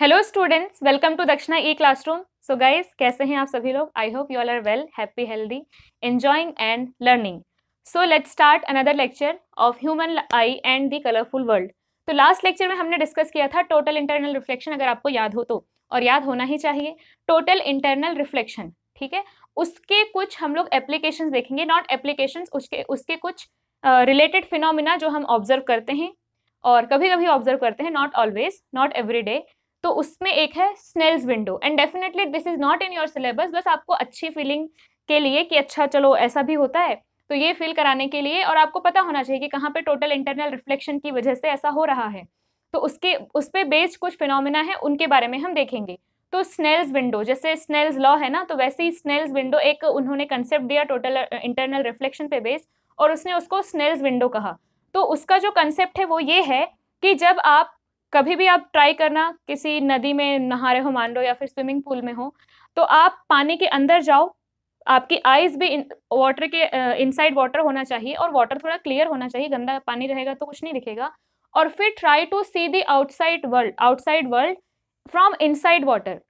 Hello students welcome to दक्षिणा ई classroom so guys कैसे हैं आप सभी लोग I hope you all are well happy healthy enjoying and learning so let's start another lecture of human eye and the colourful world तो last lecture में हमने discuss किया था टोटल इंटरनल रिफ्लेक्शन अगर आपको याद हो तो और याद होना ही चाहिए टोटल इंटरनल रिफ्लेक्शन ठीक है उसके कुछ हम लोग एप्लीकेशन देखेंगे नॉट एप्लीकेशन उसके उसके कुछ रिलेटेड uh, फिनोमिना जो हम ऑब्जर्व करते हैं और कभी कभी ऑब्जर्व करते हैं not always not every day तो उसमें एक है Snell's window and definitely this is not in your syllabus बस आपको अच्छी फीलिंग के लिए कि अच्छा चलो ऐसा भी होता है तो ये फील कराने के लिए और आपको पता होना चाहिए कि कहाँ पे टोटल इंटरनल रिफ्लेक्शन की वजह से ऐसा हो रहा है तो उसके उस पर बेस्ड कुछ फिनोमिना है उनके बारे में हम देखेंगे तो स्नेल्स विंडो जैसे स्नेल्स लॉ है ना तो वैसे ही स्नेल्स विंडो एक उन्होंने कंसेप्ट दिया टोटल इंटरनल रिफ्लेक्शन पे बेस्ड और उसने उसको स्नेल्स विंडो कहा तो उसका जो कंसेप्ट है वो ये है कि जब आप कभी भी आप ट्राई करना किसी नदी में नहा रहे हो मान लो या फिर स्विमिंग पूल में हो तो आप पानी के अंदर जाओ आपकी आइज भी वाटर के इनसाइड वाटर होना चाहिए और वाटर थोड़ा क्लियर होना चाहिए गंदा पानी रहेगा तो कुछ नहीं दिखेगा और फिर try to see the outside world outside world from inside water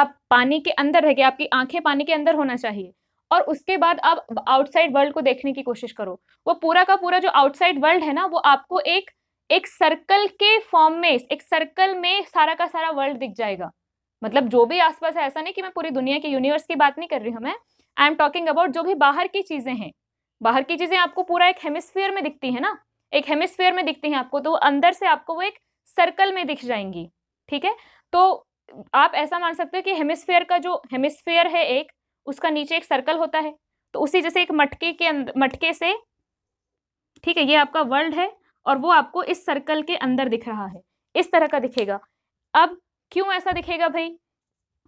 आप पानी के अंदर रह गए आपकी आंखें पानी के अंदर होना चाहिए और उसके बाद आप आउटसाइड वर्ल्ड को देखने की कोशिश करो वो पूरा का पूरा जो आउटसाइड वर्ल्ड है ना वो आपको एक एक सर्कल के फॉर्म में एक सर्कल में सारा का सारा वर्ल्ड दिख जाएगा मतलब जो भी आसपास है ऐसा नहीं कि मैं पूरी दुनिया के यूनिवर्स की बात नहीं कर रही हूँ मैं आई एम टॉकिंग अबाउट जो भी बाहर की चीज़ें हैं बाहर की चीज़ें आपको पूरा एक हेमिसफेयर में दिखती है ना एक हेमिसफेयर में दिखती हैं आपको तो अंदर से आपको वो एक सर्कल में दिख जाएंगी ठीक है तो आप ऐसा मान सकते हो कि हेमिसफेयर का जो हेमिसफेयर है एक उसका नीचे एक सर्कल होता है तो उसी जैसे एक मटके के अंदर मटके से ठीक है ये आपका वर्ल्ड है और वो आपको इस सर्कल के अंदर दिख रहा है इस तरह का दिखेगा अब क्यों ऐसा दिखेगा भाई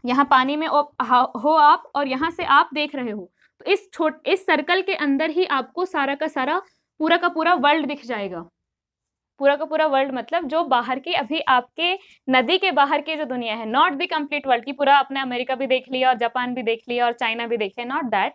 यहाँ पानी में हो आप और यहाँ से आप देख रहे हो तो इस छोट इस सर्कल के अंदर ही आपको सारा का सारा पूरा का पूरा वर्ल्ड दिख जाएगा पूरा का पूरा वर्ल्ड मतलब जो बाहर के अभी आपके नदी के बाहर के जो दुनिया है नॉट द कंप्लीट वर्ल्ड की पूरा आपने अमेरिका भी देख लिया और जापान भी देख लिया और चाइना भी देख लिया नॉट दैट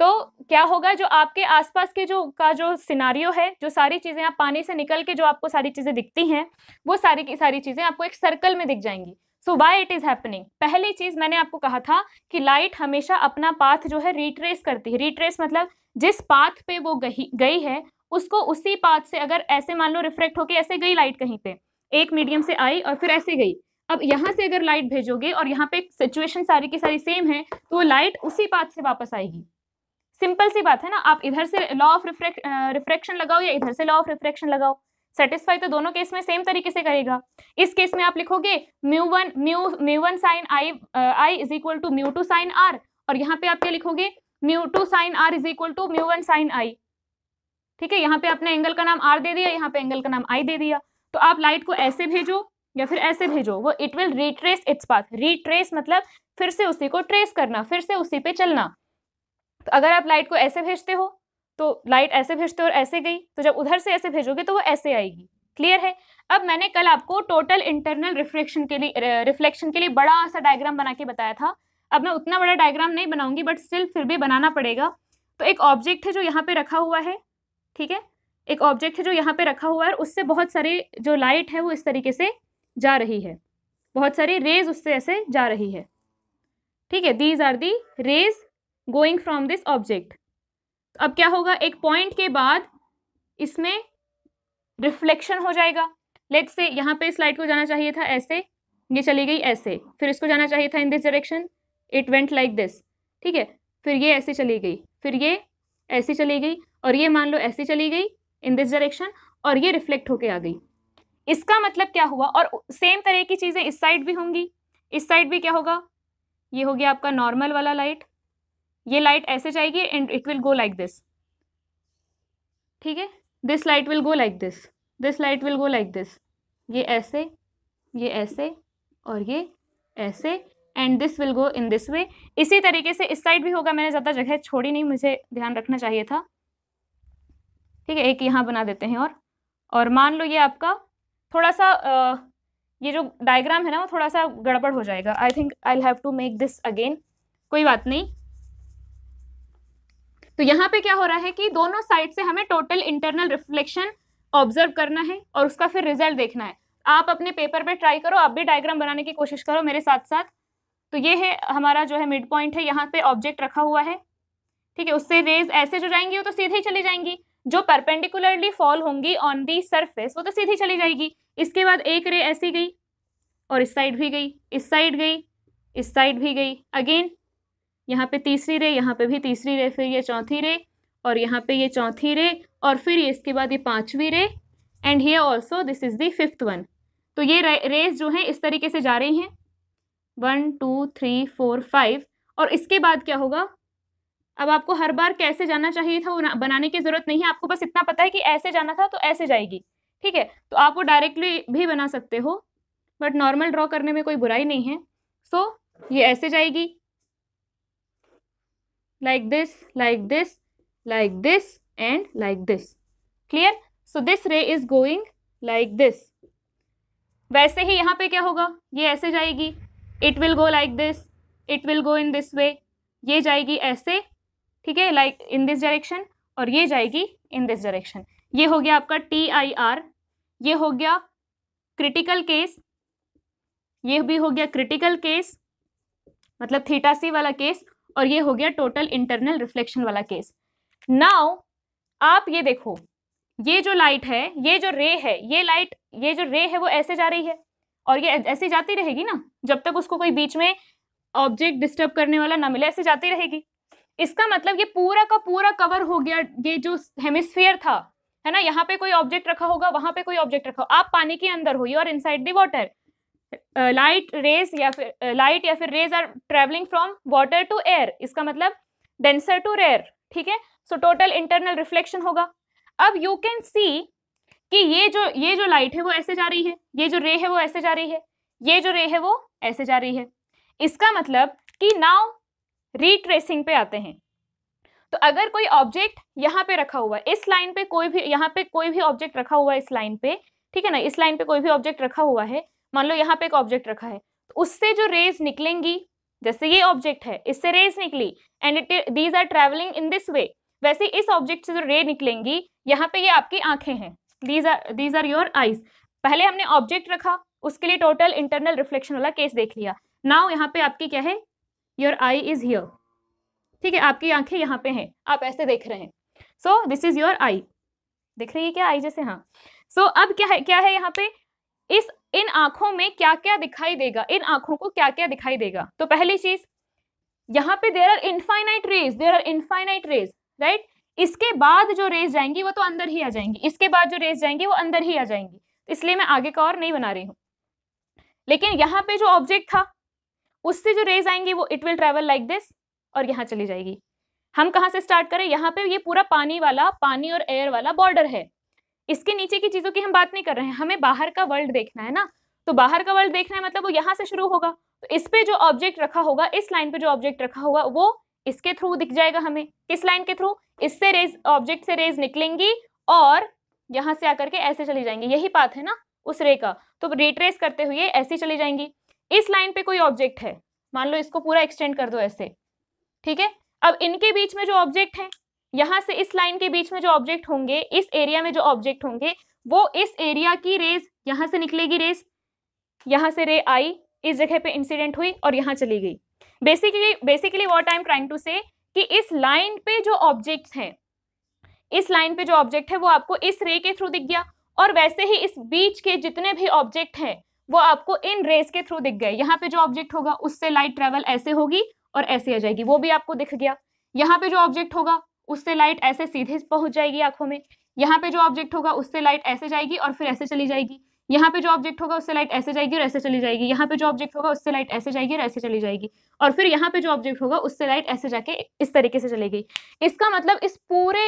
तो क्या होगा जो आपके आसपास के जो का जो सिनारियो है जो सारी चीज़ें आप पानी से निकल के जो आपको सारी चीज़ें दिखती हैं वो सारी की सारी चीज़ें आपको एक सर्कल में दिख जाएंगी so why it is happening पहली चीज़ मैंने आपको कहा था कि लाइट हमेशा अपना पाथ जो है रिट्रेस करती है रिट्रेस मतलब जिस पाथ पे वो गई गई है उसको उसी पाथ से अगर ऐसे मान लो रिफ्लेक्ट होके ऐसे गई लाइट कहीं पे एक मीडियम से आई और फिर ऐसे गई अब यहाँ से अगर लाइट भेजोगे और यहाँ पे सिचुएशन सारी की सारी सेम है तो वो लाइट उसी पाथ से वापस आएगी सिंपल सी बात है ना आप इधर से लॉ ऑफ रिफ्रेक्शन लगाओ या इधर से लॉ ऑफ रिफ्रेक्शन लगाओ सेटिस्फाई तो दोनों केस में सेम तरीके से करेगा इस केस में आप लिखोगे mu one mu mu one sin i i is equal to mu two sin r और यहाँ पे आप क्या लिखोगे mu two sin r is equal to mu one sin i ठीक है यहाँ पे आपने एंगल का नाम आर दे दिया यहाँ पे एंगल का नाम आई दे दिया तो आप लाइट को ऐसे भेजो या फिर ऐसे भेजो वो it will retrace its path retrace मतलब फिर से उसी को ट्रेस करना फिर से उसी पे चलना तो अगर आप लाइट को ऐसे भेजते हो तो लाइट ऐसे भेजते हो और ऐसे गई तो जब उधर से ऐसे भेजोगे तो वो ऐसे आएगी क्लियर है अब मैंने कल आपको टोटल इंटरनल रिफ्लेक्शन के लिए रिफ्लेक्शन के लिए बड़ा सा डायग्राम बना के बताया था अब मैं उतना बड़ा डायग्राम नहीं बनाऊंगी बट स्टिल फिर भी बनाना पड़ेगा तो एक ऑब्जेक्ट है जो यहाँ पे रखा हुआ है ठीक है एक ऑब्जेक्ट है जो यहाँ पे रखा हुआ है और उससे बहुत सारे जो लाइट है वो इस तरीके से जा रही है बहुत सारी रेज उससे ऐसे जा रही है ठीक है these are the rays going from this object अब क्या होगा एक पॉइंट के बाद इसमें रिफ्लेक्शन हो जाएगा लेट्स से यहाँ पे स्लाइड को जाना चाहिए था ऐसे ये चली गई ऐसे फिर इसको जाना चाहिए था in this direction it went like this ठीक है फिर ये ऐसे चली गई फिर ये ऐसे चली गई और ये मान लो ऐसे चली गई इन दिस डायरेक्शन और ये रिफ्लेक्ट होके आ गई इसका मतलब क्या हुआ और सेम तरह की चीज़ें इस साइड भी होंगी इस साइड भी क्या होगा ये हो गया आपका नॉर्मल वाला लाइट ये लाइट ऐसे जाएगी and it will go like this ठीक है this light will go like this this light will go like this ये ऐसे ये ऐसे और ये ऐसे and this will go in this way इसी तरीके से इस साइड भी होगा मैंने ज़्यादा जगह छोड़ी नहीं मुझे ध्यान रखना चाहिए था ठीक है एक यहाँ बना देते हैं और और मान लो ये आपका थोड़ा सा आ, ये जो डायग्राम है ना वो थोड़ा सा गड़बड़ हो जाएगा I think I have to make this again कोई बात नहीं तो यहाँ पे क्या हो रहा है कि दोनों साइड से हमें टोटल इंटरनल रिफ्लेक्शन ऑब्जर्व करना है और उसका फिर रिजल्ट देखना है आप अपने पेपर पे ट्राई करो आप भी डायग्राम बनाने की कोशिश करो मेरे साथ साथ तो ये है हमारा जो है मिड पॉइंट है यहाँ पे ऑब्जेक्ट रखा हुआ है ठीक है उससे रेज ऐसे जो जाएंगी वो तो सीधे ही चली जाएंगी जो परपेंडिकुलरली फॉल होंगी ऑन दी सरफेस वो तो सीधी चली जाएगी इसके बाद एक रे ऐसी गई और इस साइड भी गई इस साइड गई इस साइड भी गई अगेन यहाँ पे तीसरी रे यहाँ पे भी तीसरी रे फिर ये चौथी रे और यहाँ पे ये चौथी रे और फिर ये इसके बाद ये पांचवी ray and here also this is the fifth one तो ये रेस जो है इस तरीके से जा रही हैं one two three four five और इसके बाद क्या होगा अब आपको हर बार कैसे जाना चाहिए था वो बनाने की ज़रूरत नहीं है आपको बस इतना पता है कि ऐसे जाना था तो ऐसे जाएगी ठीक है तो आप वो डायरेक्टली भी बना सकते हो बट नॉर्मल ड्रॉ करने में कोई बुराई नहीं है सो so, ये ऐसे जाएगी like this like this like this and like this clear so this ray is going like this वैसे ही यहाँ पे क्या होगा ये ऐसे जाएगी it will go like this it will go in this way ये जाएगी ऐसे ठीक है लाइक इन दिस डायरेक्शन और ये जाएगी इन दिस डायरेक्शन ये हो गया आपका टी आई आर ये हो गया क्रिटिकल केस ये भी हो गया क्रिटिकल केस मतलब थीटा सी वाला केस और ये हो गया टोटल इंटरनल रिफ्लेक्शन वाला केस नाउ आप ये देखो ये जो लाइट है ये जो रे है ये लाइट ये जो रे है वो ऐसे जा रही है और ये ऐसे जाती रहेगी ना जब तक उसको कोई बीच में ऑब्जेक्ट डिस्टर्ब करने वाला ना मिले ऐसे जाती रहेगी इसका मतलब ये पूरा का पूरा कवर हो गया ये जो हेमिस्फीयर था है ना यहाँ पे कोई ऑब्जेक्ट रखा होगा वहां पे कोई ऑब्जेक्ट रखा हो आप पानी के अंदर हो you are inside the water light rays या फिर लाइट या फिर rays are travelling from water to air इसका मतलब डेंसर टू रेयर ठीक है सो टोटल इंटरनल रिफ्लेक्शन होगा अब यू कैन सी कि ये जो ये जो लाइट है वो ऐसे जा रही है ये जो रे है वो ऐसे जा रही है ये जो रे है वो ऐसे जा रही है इसका मतलब कि नाउ रीट्रेसिंग पे आते हैं तो अगर कोई ऑब्जेक्ट यहाँ पे रखा हुआ है इस लाइन पे कोई भी यहाँ पे कोई भी ऑब्जेक्ट रखा हुआ है इस लाइन पे ठीक है ना इस लाइन पे कोई भी ऑब्जेक्ट रखा हुआ है मान लो यहाँ पे एक ऑब्जेक्ट रखा है तो उससे जो रेज निकलेंगी जैसे ये ऑब्जेक्ट है इससे रेज निकली and it these are travelling in this way वैसे इस ऑब्जेक्ट से जो रे निकलेंगी यहाँ पे ये आपकी आंखें हैं these are these are your eyes पहले हमने ऑब्जेक्ट रखा उसके लिए टोटल इंटरनल रिफ्लेक्शन वाला केस देख लिया नाउ यहाँ पे आपकी क्या है योर आई इज हियर ठीक है आपकी आंखें यहाँ पे हैं आप ऐसे देख रहे हैं so this is your eye देख रही है क्या आई जैसे हाँ सो so, अब क्या है क्या है यहाँ पे इस इन आंखों में क्या क्या दिखाई देगा इन आंखों को क्या क्या दिखाई देगा तो पहली चीज यहाँ पे there are infinite rays there are infinite rays right इसके बाद जो रेज जाएंगी वो तो अंदर ही आ जाएंगी इसके बाद जो रेज जाएंगी वो अंदर ही आ जाएंगी तो इसलिए मैं आगे का और नहीं बना रही हूँ लेकिन यहाँ पे जो ऑब्जेक्ट था उससे जो रेज आएंगी वो it will travel like this और यहाँ चली जाएगी हम कहाँ से स्टार्ट करें यहाँ पे ये पूरा पानी वाला पानी और एयर वाला बॉर्डर है इसके नीचे की चीज़ों की हम बात नहीं कर रहे हैं हमें बाहर का वर्ल्ड देखना है ना तो बाहर का वर्ल्ड देखना है मतलब वो यहाँ से शुरू होगा तो इस पे जो ऑब्जेक्ट रखा होगा इस लाइन पे जो ऑब्जेक्ट रखा होगा वो इसके थ्रू दिख जाएगा हमें किस लाइन के थ्रू इससे रेज ऑब्जेक्ट से रेज निकलेंगी और यहाँ से आकर के ऐसे चली जाएंगी यही पाथ है ना उस रे का तो रिट्रेस करते हुए ऐसी चली जाएंगी इस लाइन पे कोई ऑब्जेक्ट है मान लो इसको पूरा एक्सटेंड कर दो ऐसे ठीक है अब इनके बीच में जो ऑब्जेक्ट है यहाँ से इस लाइन के बीच में जो ऑब्जेक्ट होंगे इस एरिया में जो ऑब्जेक्ट होंगे वो इस एरिया की रेज यहाँ से निकलेगी रेज यहाँ से रे आई इस जगह पे इंसिडेंट हुई और यहाँ चली गई basically basically what I am trying to say कि इस लाइन पे जो ऑब्जेक्ट हैं इस लाइन पे जो ऑब्जेक्ट है वो आपको इस रे के थ्रू दिख गया और वैसे ही इस बीच के जितने भी ऑब्जेक्ट हैं वो आपको इन रेस के थ्रू दिख गए यहाँ पे जो ऑब्जेक्ट होगा उससे लाइट ट्रेवल ऐसे होगी और ऐसे आ जाएगी वो भी आपको दिख गया यहाँ पे जो ऑब्जेक्ट होगा उससे लाइट ऐसे सीधे पहुंच जाएगी आंखों में यहाँ पे जो ऑब्जेक्ट होगा उससे लाइट ऐसे जाएगी और फिर ऐसे चली जाएगी यहाँ पे जो ऑब्जेक्ट होगा उससे लाइट ऐसे जाएगी और ऐसे चली जाएगी यहाँ पे जो ऑब्जेक्ट होगा उससे लाइट ऐसे जाएगी और ऐसे चली जाएगी और फिर यहाँ पे जो ऑब्जेक्ट होगा उससे लाइट ऐसे जाके इस तरीके से चली गई इसका मतलब इस पूरे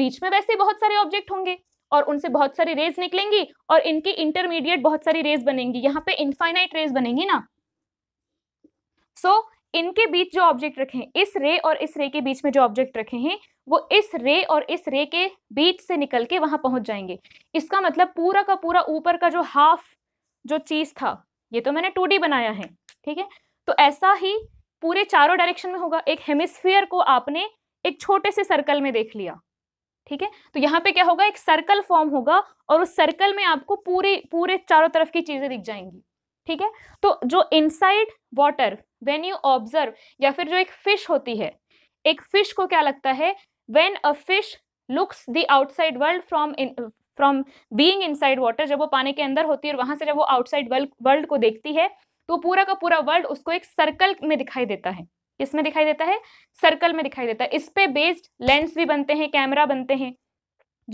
बीच में वैसे बहुत सारे ऑब्जेक्ट होंगे और उनसे बहुत सारी रेज निकलेंगी और इनकी इंटरमीडिएट बहुत सारी रेज बनेंगी यहाँ पे इनफाइनाइट रेज बनेंगी ना सो so, इनके बीच जो ऑब्जेक्ट रखे हैं इस रे और इस रे के बीच में जो ऑब्जेक्ट रखे हैं वो इस रे और इस रे के बीच से निकल के वहां पहुंच जाएंगे इसका मतलब पूरा का पूरा ऊपर का जो हाफ जो चीज था ये तो मैंने टू बनाया है ठीक है तो ऐसा ही पूरे चारों डायरेक्शन में होगा एक हेमिस्फीयर को आपने एक छोटे से सर्कल में देख लिया ठीक है तो यहाँ पे क्या होगा एक सर्कल फॉर्म होगा और उस सर्कल में आपको पूरे पूरे चारों तरफ की चीजें दिख जाएंगी ठीक है तो जो inside water when you observe या फिर जो एक फिश होती है एक फिश को क्या लगता है when a fish looks the outside world from from being inside water जब वो पानी के अंदर होती है और वहां से जब वो आउटसाइड वर्ल्ड को देखती है तो पूरा का पूरा वर्ल्ड उसको एक सर्कल में दिखाई देता है किसमें दिखाई देता है सर्कल में दिखाई देता है इस पे बेस्ड लेंस भी बनते हैं कैमरा बनते हैं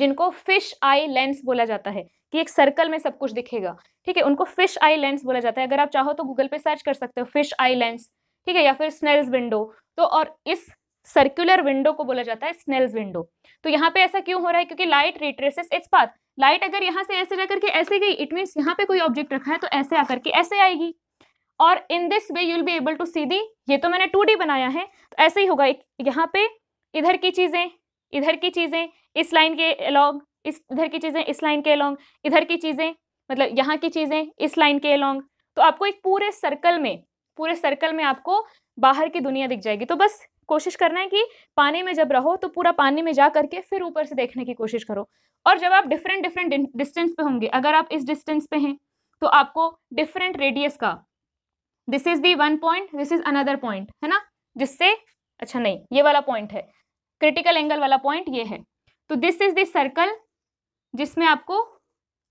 जिनको फिश आई लेंस बोला जाता है कि एक सर्कल में सब कुछ दिखेगा ठीक है उनको फिश आई लेंस बोला जाता है अगर आप चाहो तो गूगल पे सर्च कर सकते हो फिश आई लेंस ठीक है या फिर स्नेल्स विंडो तो और इस सर्कुलर विंडो को बोला जाता है स्नेल्स विंडो तो यहाँ पे ऐसा क्यों हो रहा है क्योंकि light retraces its path light अगर यहाँ से ऐसे जाकर के ऐसे गई इट मीन्स यहाँ पे कोई ऑब्जेक्ट रखा है तो ऐसे आकर के ऐसे आएगी और in this way you'll be able to see the ये तो मैंने टू बनाया है तो ऐसे ही होगा यहाँ पे इधर की चीज़ें इधर की चीज़ें इस लाइन के अलॉन्ग इस इधर की चीज़ें इस लाइन के अलॉन्ग इधर की चीज़ें मतलब यहाँ की चीज़ें इस लाइन के अलॉन्ग तो आपको एक पूरे सर्कल में पूरे सर्कल में आपको बाहर की दुनिया दिख जाएगी तो बस कोशिश करना है कि पानी में जब रहो तो पूरा पानी में जा करके फिर ऊपर से देखने की कोशिश करो और जब आप डिफरेंट डिफरेंट डिस्टेंस पे होंगे अगर आप इस डिस्टेंस पे हैं तो आपको डिफरेंट रेडियस का this is the one point this is another point है ना जिससे अच्छा नहीं ये वाला पॉइंट है क्रिटिकल एंगल वाला पॉइंट ये है तो दिस इज दिस सर्कल जिसमें आपको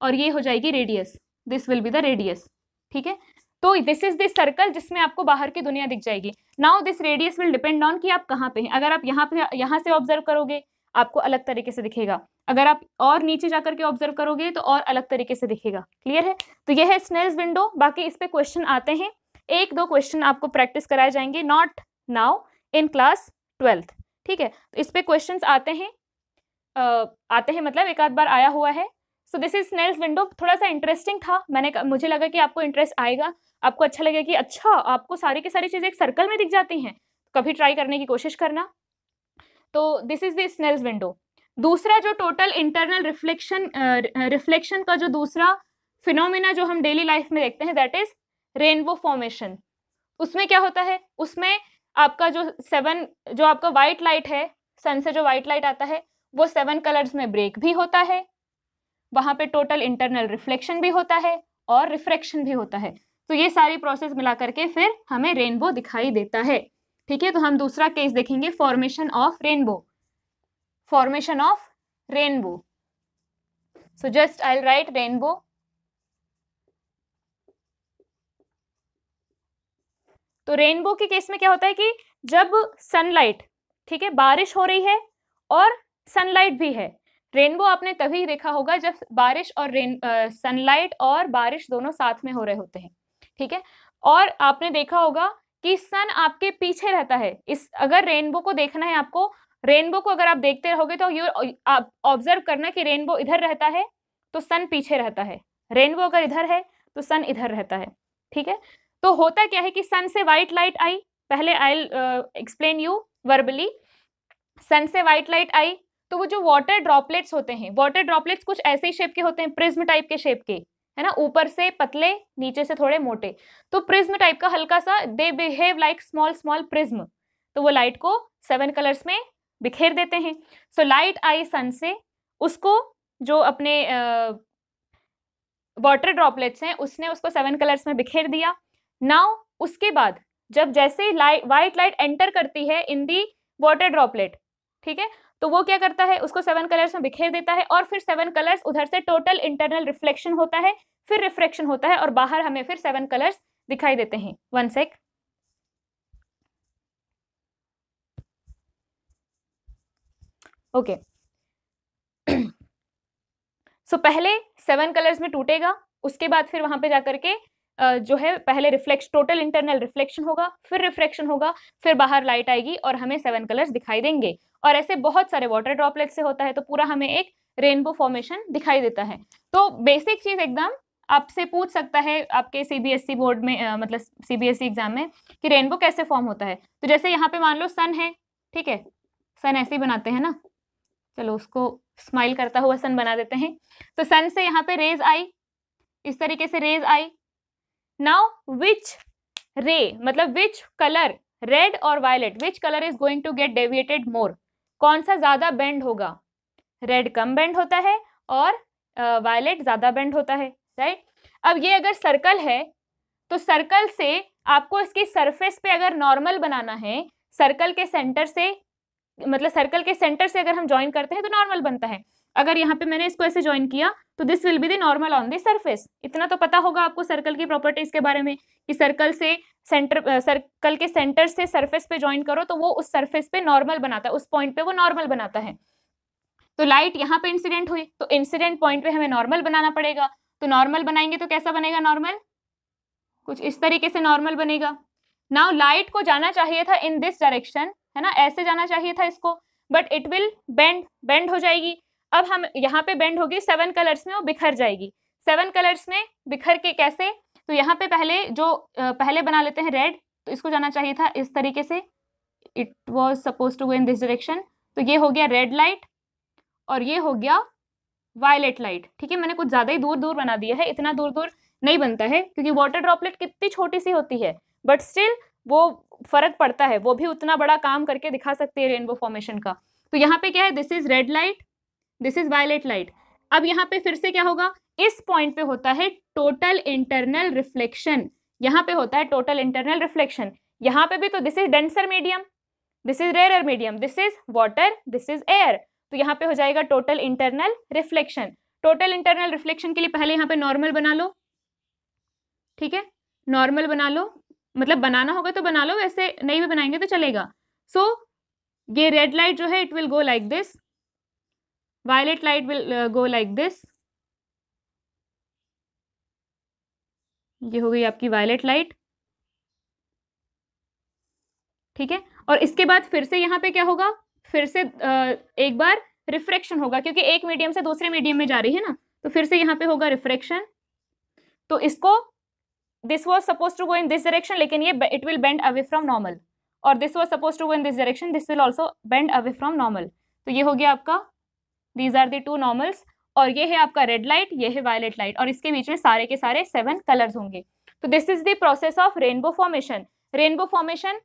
और ये हो जाएगी radius this will be the radius ठीक है तो दिस इज दिस सर्कल जिसमें आपको बाहर की दुनिया दिख जाएगी now this radius will depend on कि आप कहाँ पे हैं अगर आप यहाँ पे यहाँ से ऑब्जर्व करोगे आपको अलग तरीके से दिखेगा अगर आप और नीचे जाकर के ऑब्जर्व करोगे तो और अलग तरीके से दिखेगा क्लियर है तो यह है स्नेल्स विंडो बाकी इस पे क्वेश्चन आते हैं एक दो क्वेश्चन आपको प्रैक्टिस कराए जाएंगे not now in class twelfth ठीक है तो इस पे क्वेश्चन आते हैं आते हैं मतलब एक आध बार आया हुआ है so this is Snell's window थोड़ा सा इंटरेस्टिंग था मैंने मुझे लगा कि आपको इंटरेस्ट आएगा आपको अच्छा लगेगा कि अच्छा आपको सारी की सारी चीज़ें एक सर्कल में दिख जाती हैं कभी ट्राई करने की कोशिश करना तो this is the Snell's window दूसरा जो टोटल इंटरनल रिफ्लेक्शन रिफ्लेक्शन का जो दूसरा फिनोमिना जो हम डेली लाइफ में देखते हैं दैट इज रेनबो फॉर्मेशन उसमें क्या होता है उसमें आपका जो सेवन जो आपका वाइट लाइट है सन से जो वाइट लाइट आता है वो सेवन कलर्स में ब्रेक भी होता है वहाँ पे टोटल इंटरनल रिफ्लेक्शन भी होता है और रिफ्रैक्शन भी होता है तो ये सारी प्रोसेस मिला करके फिर हमें रेनबो दिखाई देता है ठीक है तो हम दूसरा केस देखेंगे formation of rainbow formation of rainbow so just I write rainbow तो रेनबो के केस में क्या होता है कि जब सनलाइट ठीक है बारिश हो रही है और सनलाइट भी है रेनबो आपने तभी देखा होगा जब बारिश और रेन सनलाइट और बारिश दोनों साथ में हो रहे होते हैं ठीक है और आपने देखा होगा कि सन आपके पीछे रहता है इस अगर रेनबो को देखना है आपको रेनबो को अगर आप देखते रहोगे तो यू आप ऑब्जर्व करना कि रेनबो इधर रहता है तो सन पीछे रहता है रेनबो अगर इधर है तो सन इधर रहता है ठीक है तो होता क्या है कि सन से वाइट लाइट आई पहले I explain you verbally sun से वाइट लाइट आई तो वो जो वाटर ड्रॉपलेट्स होते हैं वाटर ड्रॉपलेट्स कुछ ऐसे ही शेप के होते हैं प्रिज्म टाइप के शेप के है ना ऊपर से पतले नीचे से थोड़े मोटे तो प्रिज्म टाइप का हल्का सा they behave like small small prism तो वो लाइट को सेवन कलर्स में बिखेर देते हैं सो लाइट आई सन से उसको जो अपने वाटर uh, ड्रॉपलेट्स हैं उसने उसको सेवन कलर्स में बिखेर दिया नाउ उसके बाद जब जैसे ही लाइट व्हाइट लाइट एंटर करती है इन दी वाटर ड्रॉपलेट ठीक है तो वो क्या करता है उसको सेवन कलर्स में बिखेर देता है और फिर सेवन कलर्स उधर से टोटल इंटरनल रिफ्लेक्शन होता है फिर रिफ्लेक्शन होता है और बाहर हमें फिर सेवन कलर्स दिखाई देते हैं वन सेक ओके सो पहले सेवन कलर्स में टूटेगा उसके बाद फिर वहां पे जाकर के जो है पहले रिफ्लेक्श टोटल इंटरनल रिफ्लेक्शन होगा फिर रिफ्लेक्शन होगा फिर बाहर लाइट आएगी और हमें सेवन कलर्स दिखाई देंगे और ऐसे बहुत सारे वाटर ड्रॉपलेट से होता है तो पूरा हमें एक रेनबो फॉर्मेशन दिखाई देता है तो बेसिक चीज एकदम आपसे पूछ सकता है आपके सीबीएसई बोर्ड e में आ, मतलब सीबीएसई एग्जाम e में कि रेनबो कैसे फॉर्म होता है तो जैसे यहाँ पे मान लो सन है ठीक है सन ऐसे ही बनाते हैं ना चलो उसको स्माइल करता हुआ सन बना देते हैं तो सन से यहाँ पे रेज आई इस तरीके से raise I now which ray मतलब विच कलर रेड और violet which colour is going to get deviated more कौन सा ज़्यादा बेंड होगा रेड कम बेंड होता है और वायलेट uh, ज़्यादा बेंड होता है राइट right? अब ये अगर सर्कल है तो सर्कल से आपको इसकी सरफेस पे अगर नॉर्मल बनाना है सर्कल के सेंटर से मतलब सर्कल के सेंटर से अगर हम ज्वाइन करते हैं तो नॉर्मल बनता है अगर यहाँ पे मैंने इसको ऐसे ज्वाइन किया तो this will be the normal on the surface इतना तो पता होगा आपको सर्कल की प्रॉपर्टीज के बारे में कि सर्कल से सेंटर सर्कल के सेंटर से सर्फेस पे ज्वाइन करो तो वो उस सर्फेस पे नॉर्मल बनाता है उस पॉइंट पे वो नॉर्मल बनाता है तो लाइट यहाँ पे इंसिडेंट हुई तो इंसिडेंट पॉइंट पे हमें नॉर्मल बनाना पड़ेगा तो नॉर्मल बनाएंगे तो कैसा बनेगा नॉर्मल कुछ इस तरीके से नॉर्मल बनेगा नाउ लाइट को जाना चाहिए था इन दिस डायरेक्शन है ना ऐसे जाना चाहिए था इसको but it will bend bend हो जाएगी अब हम यहाँ पे बेंड होगी सेवन कलर्स में वो बिखर जाएगी सेवन कलर्स में बिखर के कैसे तो यहाँ पे पहले जो पहले बना लेते हैं रेड तो इसको जाना चाहिए था इस तरीके से it was suppose to go in this direction तो ये हो गया रेड लाइट और ये हो गया वायलेट लाइट ठीक है मैंने कुछ ज़्यादा ही दूर दूर बना दिया है इतना दूर दूर नहीं बनता है क्योंकि वाटर ड्रॉपलेट कितनी छोटी सी होती है बट स्टिल वो फर्क पड़ता है वो भी उतना बड़ा काम करके दिखा सकती है रेनबो फॉर्मेशन का तो यहाँ पे क्या है this is red light this is violet light अब यहाँ पे फिर से क्या होगा इस पॉइंट पे होता है टोटल इंटरनल रिफ्लेक्शन यहाँ पे होता है टोटल इंटरनल रिफ्लेक्शन यहाँ पे भी तो this is denser medium this is rare medium this is water this is air तो यहाँ पे हो जाएगा total internal reflection total internal reflection के लिए पहले यहाँ पे नॉर्मल बना लो ठीक है नॉर्मल बना लो मतलब बनाना होगा तो बना लो वैसे नहीं भी बनाएंगे तो चलेगा सो so, ये रेड लाइट जो है it will go like this violet light will uh, go like this ये हो गई आपकी वायलेट लाइट ठीक है और इसके बाद फिर से यहाँ पे क्या होगा फिर से एक बार रिफ्रैक्शन होगा क्योंकि एक मीडियम से दूसरे मीडियम में जा रही है ना तो फिर से यहाँ पे होगा रिफ्रैक्शन तो इसको this was suppose to go in this direction लेकिन ये it will bend away from normal और this was suppose to go in this direction this will also bend away from normal तो ये हो गया आपका these are the two normals और ये है आपका रेड लाइट ये है वायलेट लाइट और इसके बीच में सारे के सारे सेवन कलर्स होंगे तो this is the process of rainbow formation rainbow formation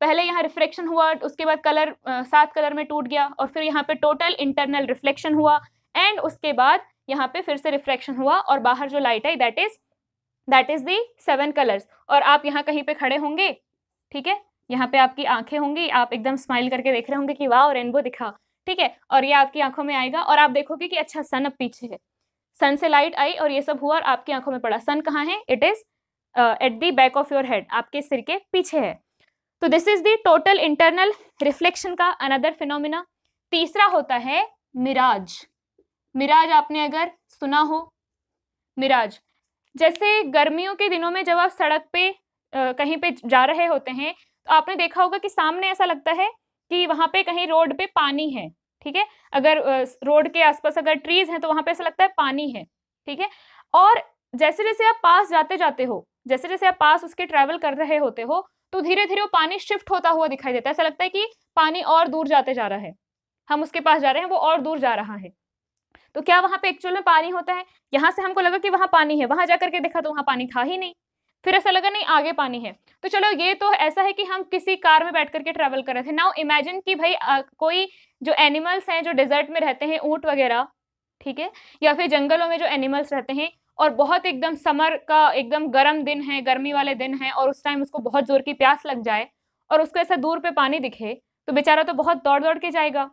पहले यहाँ रिफ्लेक्शन हुआ उसके बाद कलर सात कलर में टूट गया और फिर यहाँ पे टोटल इंटरनल रिफ्लेक्शन हुआ एंड उसके बाद यहाँ पे फिर से रिफ्लेक्शन हुआ और बाहर जो लाइट आई that is that is the seven colours और आप यहाँ कहीं पे खड़े होंगे ठीक है यहाँ पे आपकी आंखें होंगी आप एकदम स्माइल करके देख रहे होंगे कि वाह रेनबो दिखा ठीक है और ये आपकी आंखों में आएगा और आप देखोगे कि अच्छा सन अब पीछे है सन से लाइट आई और ये सब हुआ और आपकी आंखों में पड़ा सन कहाँ है it is at the back of your head आपके सिर के पीछे है तो this is the total internal reflection का अनदर फिनोमिना तीसरा होता है मिराज मिराज आपने अगर सुना हो मिराज जैसे गर्मियों के दिनों में जब आप सड़क पे आ, uh, कहीं पे जा रहे होते हैं तो आपने देखा होगा कि सामने ऐसा लगता है कि वहां पे कहीं रोड पे पानी है ठीक है अगर रोड के आसपास अगर ट्रीज हैं तो वहां पे ऐसा लगता है पानी है ठीक है और जैसे जैसे आप पास जाते जाते हो जैसे जैसे आप पास उसके ट्रेवल कर रहे होते हो तो धीरे धीरे वो पानी शिफ्ट होता हुआ दिखाई देता है ऐसा लगता है कि पानी और दूर जाते जा रहा है हम उसके पास जा रहे हैं वो और दूर जा रहा है तो क्या वहाँ पे एक्चुअल में पानी होता है यहां से हमको लगा कि वहां पानी है वहां जाकर के देखा तो वहां पानी था ही नहीं फिर ऐसा लगा नहीं आगे पानी है तो चलो ये तो ऐसा है कि हम किसी कार में बैठ करके ट्रेवल कर रहे थे नाउ इमेजिन कि भाई आ, कोई जो एनिमल्स हैं जो डेजर्ट में रहते हैं ऊँट वगैरह ठीक है या फिर जंगलों में जो एनिमल्स रहते हैं और बहुत एकदम समर का एकदम गर्म दिन है गर्मी वाले दिन है और उस टाइम उसको बहुत जोर की प्यास लग जाए और उसको ऐसा दूर पे पानी दिखे तो बेचारा तो बहुत दौड़ दौड़ के जाएगा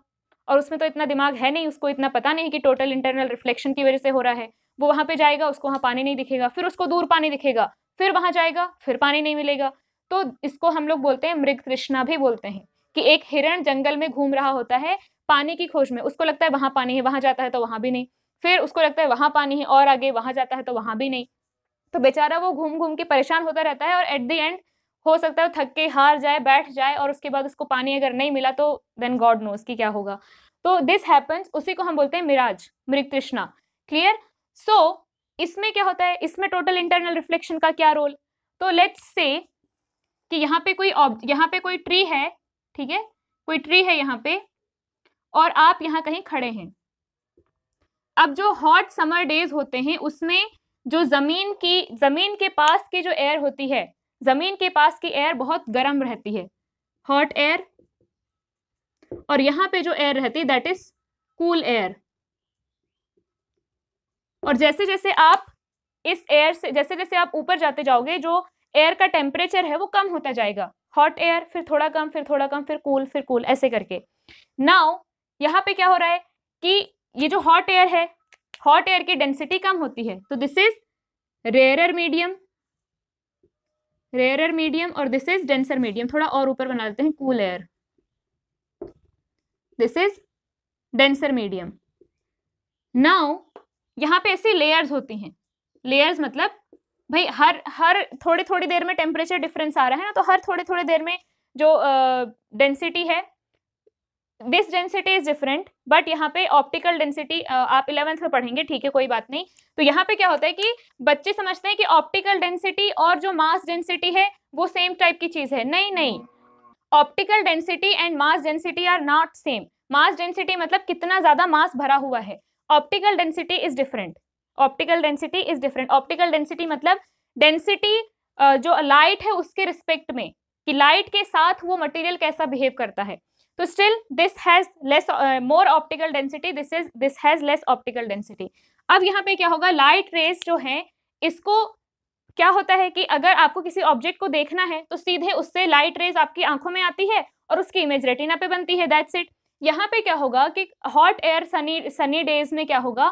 और उसमें तो इतना दिमाग है नहीं उसको इतना पता नहीं कि टोटल इंटरनल रिफ्लेक्शन की वजह से हो रहा है वो वहाँ पे जाएगा उसको वहाँ पानी नहीं दिखेगा फिर उसको दूर पानी दिखेगा फिर वहां जाएगा फिर पानी नहीं मिलेगा तो इसको हम लोग बोलते हैं मृग तृष्णा भी बोलते हैं कि एक हिरण जंगल में घूम रहा होता है पानी की खोज में उसको लगता है वहां पानी है वहां जाता है तो वहां भी नहीं फिर उसको लगता है वहां पानी है और आगे वहां जाता है तो वहां भी नहीं तो बेचारा वो घूम घूम के परेशान होता रहता है और एट दी एंड हो सकता है थक के हार जाए बैठ जाए और उसके बाद उसको पानी अगर नहीं मिला तो देन गॉड नोज कि क्या होगा तो दिस हैपन्स उसी को हम बोलते हैं मिराज मृग तृष्णा क्लियर सो इसमें क्या होता है इसमें टोटल इंटरनल रिफ्लेक्शन का क्या रोल तो लेट्स से कि यहाँ पे कोई यहाँ पे कोई ट्री है ठीक है कोई ट्री है यहाँ पे और आप यहाँ कहीं खड़े हैं अब जो हॉट समर डेज होते हैं उसमें जो जमीन की जमीन के पास की जो एयर होती है जमीन के पास की एयर बहुत गर्म रहती है हॉट एयर और यहाँ पे जो एयर रहती है दैट इज कूल एयर और जैसे जैसे आप इस एयर से जैसे जैसे आप ऊपर जाते जाओगे जो एयर का टेम्परेचर है वो कम होता जाएगा हॉट एयर फिर थोड़ा कम फिर थोड़ा कम फिर कूल फिर कूल ऐसे करके नाउ यहाँ पे क्या हो रहा है कि ये जो हॉट एयर है हॉट एयर की डेंसिटी कम होती है तो this is rare medium rare medium और दिस इज डेंसर मीडियम थोड़ा और ऊपर बना लेते हैं cool air this is denser medium now यहाँ पे ऐसी लेयर्स होती हैं लेयर्स मतलब भाई हर हर थोड़ी थोड़ी देर में टेम्परेचर डिफरेंस आ रहा है ना तो हर थोड़ी थोड़ी देर में जो डेंसिटी uh, है this density is different but यहाँ पे ऑप्टिकल डेंसिटी आप इलेवेंथ में पढ़ेंगे ठीक है कोई बात नहीं तो यहाँ पे क्या होता है कि बच्चे समझते हैं कि ऑप्टिकल डेंसिटी और जो मास डेंसिटी है वो सेम टाइप की चीज़ है नहीं नहीं optical density and mass density are not same mass density मतलब कितना ज़्यादा मास भरा हुआ है optical density is different optical density is different optical density मतलब डेंसिटी जो लाइट है उसके रिस्पेक्ट में कि लाइट के साथ वो मटेरियल कैसा बिहेव करता है तो still this has less more optical density this is this has less optical density अब यहाँ पे क्या होगा लाइट रेज जो है इसको क्या होता है कि अगर आपको किसी ऑब्जेक्ट को देखना है तो सीधे उससे लाइट रेज आपकी आंखों में आती है और उसकी इमेज रेटिना पे बनती है दैट्स इट यहाँ पे क्या होगा कि hot air sunny sunny days में क्या होगा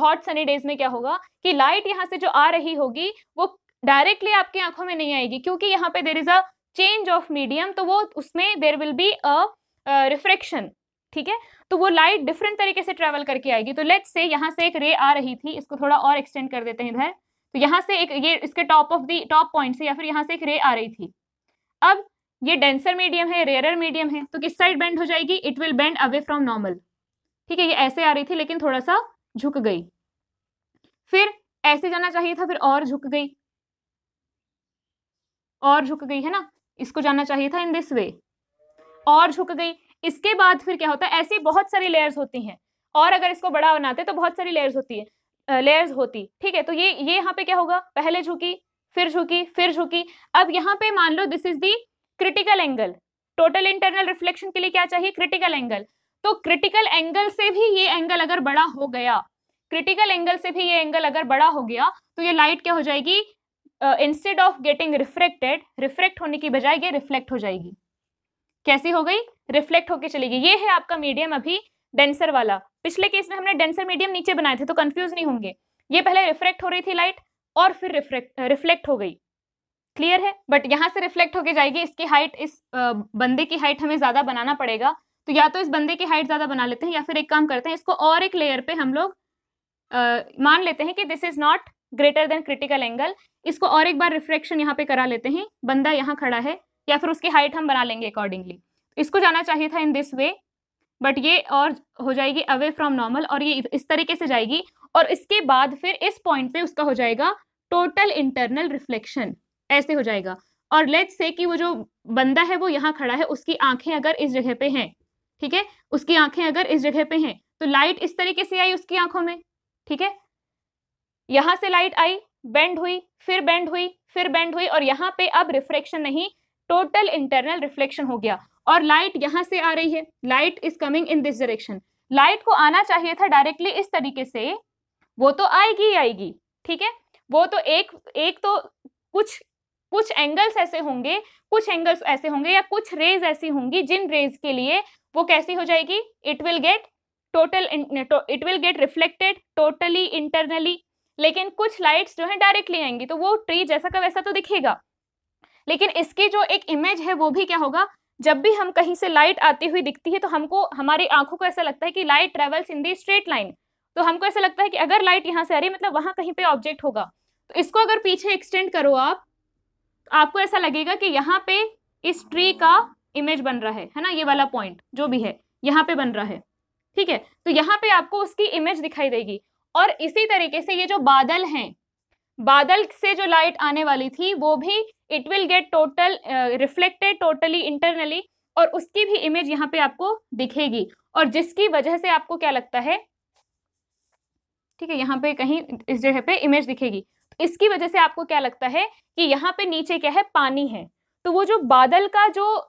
हॉट सनी डेज में क्या होगा कि लाइट यहाँ से जो आ रही होगी वो डायरेक्टली आपकी आंखों में नहीं आएगी क्योंकि यहाँ पे there is a change of medium तो वो उसमें there will be a refraction ठीक है तो वो लाइट डिफरेंट तरीके से ट्रेवल करके आएगी तो लेट्स से यहाँ से एक रे आ रही थी इसको थोड़ा और एक्सटेंड कर देते हैं इधर तो यहाँ से एक ये इसके top of the top point से या फिर यहाँ से एक रे आ रही थी अब ये डेंसर मीडियम है रेयर मीडियम है तो किस साइड बेंड हो जाएगी it will bend away from normal ठीक है ये ऐसे आ रही थी लेकिन थोड़ा सा झुक गई फिर ऐसे जाना चाहिए था फिर और झुक गई और झुक गई है ना इसको जाना चाहिए था इन दिस वे और झुक गई इसके बाद फिर क्या होता है ऐसी बहुत सारी लेयर्स होती हैं और अगर इसको बड़ा बनाते तो बहुत सारी लेयर्स होती है लेयर्स होती ठीक है तो ये ये यहाँ पे क्या होगा पहले झुकी फिर झुकी फिर झुकी अब यहाँ पे मान लो this is the critical angle total internal reflection के लिए क्या चाहिए क्रिटिकल एंगल तो क्रिटिकल एंगल से भी ये एंगल अगर बड़ा हो गया क्रिटिकल एंगल से भी ये एंगल अगर बड़ा हो गया तो ये लाइट क्या हो जाएगी instead of getting reflected reflect होने की बजाय ये रिफ्लेक्ट हो जाएगी कैसी हो गई रिफ्लेक्ट होके चलेगी ये है आपका मीडियम अभी डेंसर वाला पिछले केस में हमने डेंसर मीडियम नीचे बनाए थे तो कंफ्यूज नहीं होंगे ये पहले रिफ्लेक्ट हो रही थी लाइट और फिर रिफ्लेक्ट रिफ्लेक्ट हो गई क्लियर है बट यहाँ से रिफ्लेक्ट होके जाएगी इसकी हाइट इस बंदे की हाइट हमें ज़्यादा बनाना पड़ेगा तो या तो इस बंदे की हाइट ज़्यादा बना लेते हैं या फिर एक काम करते हैं इसको और एक लेयर पे हम लोग मान लेते हैं कि this is not greater than critical angle इसको और एक बार रिफ्लेक्शन यहाँ पे करा लेते हैं बंदा यहाँ खड़ा है या फिर उसकी हाइट हम बना लेंगे अकॉर्डिंगली इसको जाना चाहिए था इन दिस वे बट ये और हो जाएगी अवे फ्रॉम नॉर्मल और ये इस तरीके से जाएगी और इसके बाद फिर इस पॉइंट पे उसका हो जाएगा टोटल इंटरनल रिफ्लेक्शन ऐसे हो जाएगा और लेट्स से कि वो जो बंदा है वो यहाँ खड़ा है उसकी आंखें अगर इस जगह पे हैं ठीक है उसकी आंखें अगर इस जगह पे हैं तो लाइट इस तरीके से आई उसकी आंखों में ठीक है यहां से लाइट आई बेंड हुई फिर बेंड हुई फिर बेंड हुई और यहाँ पे अब रिफ्लेक्शन नहीं टोटल इंटरनल रिफ्लेक्शन हो गया और लाइट यहां से आ रही है light is coming in this direction light को आना चाहिए था डायरेक्टली इस तरीके से वो तो आएगी ही आएगी ठीक है वो तो एक एक तो कुछ कुछ एंगल्स ऐसे होंगे कुछ एंगल्स ऐसे होंगे या कुछ रेज ऐसी होंगी जिन रेज के लिए वो कैसी हो जाएगी it will get total it will get reflected totally internally लेकिन कुछ लाइट्स जो है डायरेक्टली आएंगी तो वो ट्री जैसा का वैसा तो दिखेगा लेकिन इसकी जो एक इमेज है वो भी क्या होगा जब भी हम कहीं से लाइट आती हुई दिखती है तो हमको हमारी आंखों को ऐसा लगता है कि light travels in the straight line तो हमको ऐसा लगता है कि अगर लाइट यहाँ से आ रही है मतलब वहां कहीं पे ऑब्जेक्ट होगा तो इसको अगर पीछे एक्सटेंड करो आप तो आपको ऐसा लगेगा कि यहाँ पे इस ट्री का इमेज बन रहा है है ना ये वाला पॉइंट जो भी है यहाँ पे बन रहा है ठीक है तो यहाँ पे आपको उसकी इमेज दिखाई देगी और इसी तरीके से ये जो बादल हैं बादल से जो लाइट आने वाली थी वो भी it will get total reflected totally internally और उसकी भी इमेज यहाँ पे आपको दिखेगी और जिसकी वजह से आपको क्या लगता है ठीक है यहाँ पे कहीं इस जगह पे इमेज दिखेगी इसकी वजह से आपको क्या लगता है कि यहाँ पे नीचे क्या है पानी है तो वो जो बादल का जो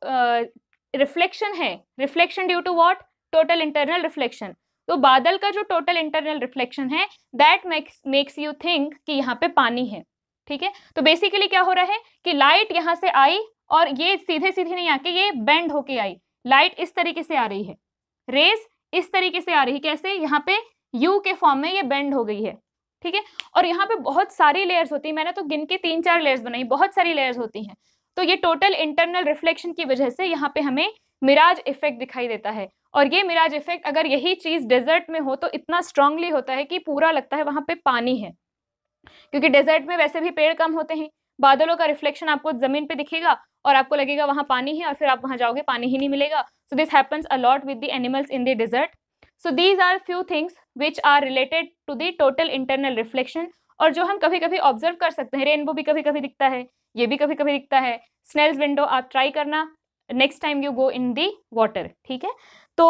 रिफ्लेक्शन है reflection due to what total internal reflection तो बादल का जो टोटल इंटरनल रिफ्लेक्शन है that makes makes you think कि यहाँ पे पानी है ठीक है तो बेसिकली क्या हो रहा है कि लाइट यहाँ से आई और ये सीधे सीधे नहीं आके ये बेंड होके आई लाइट इस तरीके से आ रही है रेस इस तरीके से आ रही है कैसे यहाँ पे यू के फॉर्म में ये बेंड हो गई है ठीक है और यहाँ पे बहुत सारी लेयर्स होती है मैंने तो गिन के तीन चार लेयर्स बनाई बहुत सारी लेयर्स होती हैं तो ये टोटल इंटरनल रिफ्लेक्शन की वजह से यहाँ पे हमें मिराज इफेक्ट दिखाई देता है और ये मिराज इफेक्ट अगर यही चीज डेजर्ट में हो तो इतना स्ट्रांगली होता है कि पूरा लगता है वहां पे पानी है क्योंकि डेजर्ट में वैसे भी पेड़ कम होते हैं बादलों का रिफ्लेक्शन आपको जमीन पे दिखेगा और आपको लगेगा वहां पानी है और फिर आप वहां जाओगे पानी ही नहीं मिलेगा so this happens a lot with the animals in the desert so these are few things which are related to the total internal reflection और जो हम कभी कभी ऑब्जर्व कर सकते हैं रेनबो भी कभी कभी दिखता है ये भी कभी कभी दिखता है स्नेल्स विंडो आप ट्राई करना next time you go in the water ठीक है तो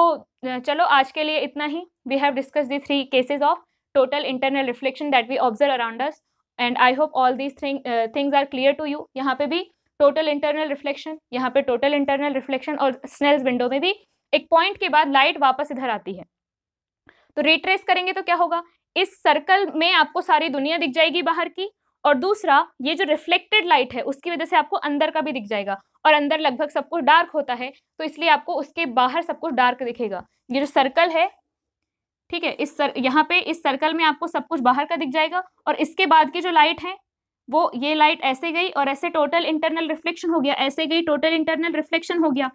चलो आज के लिए इतना ही we have discuss the three cases of total internal reflection that we observe around us and I hope all these thing things are clear to you यहाँ पे भी टोटल इंटरनल रिफ्लेक्शन यहाँ पे टोटल इंटरनल रिफ्लेक्शन और Snell's window में भी एक point के बाद लाइट वापस इधर आती है तो रिट्रेस करेंगे तो क्या होगा इस सर्कल में आपको सारी दुनिया दिख जाएगी बाहर की और दूसरा ये जो रिफ्लेक्टेड लाइट है उसकी वजह से आपको अंदर का भी दिख जाएगा और अंदर लगभग सब कुछ डार्क होता है तो इसलिए आपको उसके बाहर सब कुछ डार्क दिखेगा ये जो सर्कल है ठीक है इस सर यहाँ पे इस सर्कल में आपको सब कुछ बाहर का दिख जाएगा और इसके बाद की जो लाइट है वो ये लाइट ऐसे गई और ऐसे टोटल इंटरनल रिफ्लेक्शन हो गया ऐसे गई टोटल इंटरनल रिफ्लेक्शन हो गया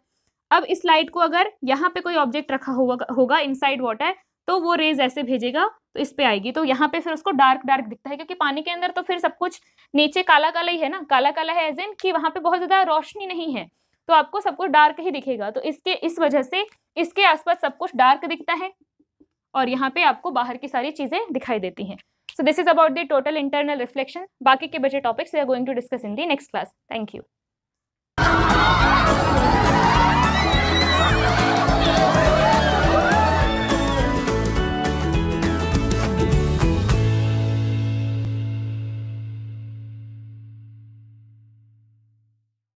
अब इस लाइट को अगर यहाँ पे कोई ऑब्जेक्ट रखा होगा होगा इनसाइड वाटर तो वो रेज ऐसे भेजेगा तो इस पे आएगी तो यहाँ पे फिर उसको डार्क डार्क दिखता है क्योंकि पानी के अंदर तो फिर सब कुछ नीचे काला काला ही है ना काला काला है एज इन की वहां पे बहुत ज़्यादा रोशनी नहीं है तो आपको सब कुछ डार्क ही दिखेगा तो इसके इस वजह से इसके आसपास सब कुछ डार्क दिखता है और यहाँ पे आपको बाहर की सारी चीज़ें दिखाई देती हैं so this is about the total internal reflection बाकी के बचे topics we are going to discuss in the next class thank you